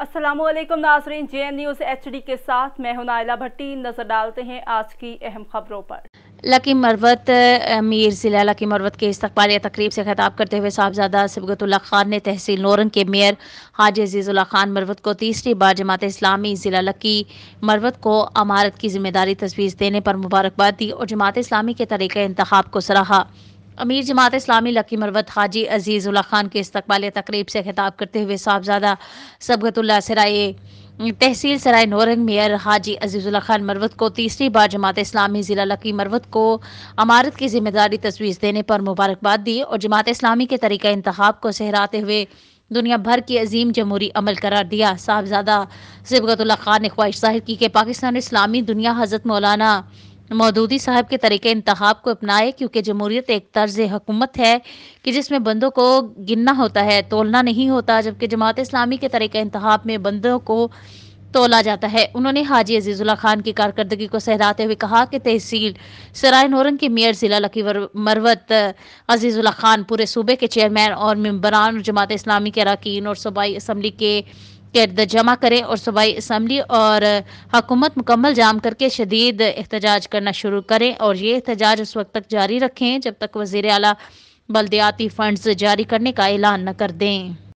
Aslam Nazreen J N news H D के साथ मैं हूं नायला भट्टी नज़र डालते हैं आज की अहम खबरों पर लकी मरवत मीर ज़िला लकी मरवत के इस्तबालिया तकरीब से खिताब करते हुए साहबजादा सबगतुल्ला खान ने तहसील नोरन के मेयर हाज अजीज़ुल्ला खान मरवत को तीसरी बार जमात इस्लामी ज़िला लकी मरवत को अमारत की जिम्मेदारी तजवीज़ देने पर मुबारकबाद दी और जमात इस्लामी के तरीक़े इंतब को सराहा अमीर जमात इस्लामी लकी मरवत हाजी अजीज़ुल्ला खान के इस्तबाल तकरीब से खिताब करते हुए साहबजादा सबगतुल्ला सराय तहसील सराय नोरंग मेयर हाजी अजीज़ुल्ला खान मरवत को तीसरी बार जमात इस्लामी ज़िला लकी मरवत को अमारत की जिम्मेदारी तजवीज़ देने पर मुबारकबाद दी और जमात इस्लामी के तरीक़ इंतब को सहराते हुए दुनिया भर की अजीम जमहूरी अमल करार दिया साहबजादा सिबगतुल्ला खान ने ख्वाहिश जाहिर की कि पाकिस्तान इस्लामी दुनिया हज़रत मौलाना मौदूदी साहब के तरीके इंतहाब को अपनाए क्योंकि जमहूरियत एक तर्ज हकूमत है कि जिसमें बंदों को गिनना होता है तोलना नहीं होता जबकि जमात इस्लामी के तरीके इंतहाब में बंदों को तोला जाता है उन्होंने हाजी अजीज़ुल्ला खान की कारकर्दगी को सहराते हुए कहा कि तहसील सराय नोरंग के मेयर ज़िला लकी मरवत अजीज़ुल्ला खान पूरे सूबे के चेयरमैन और मम्बरान जमात इस्लामी के अरकान और सूबाई इसम्बली के के जमा करें और सूबाई इसम्बली और हकूमत मुकम्मल जाम करके शदीद एहतजाज करना शुरू करें और ये एहतजाज उस वक्त तक जारी रखें जब तक वजीर अली बल्दियाती फ़ंड्स जारी करने का ऐलान न कर दें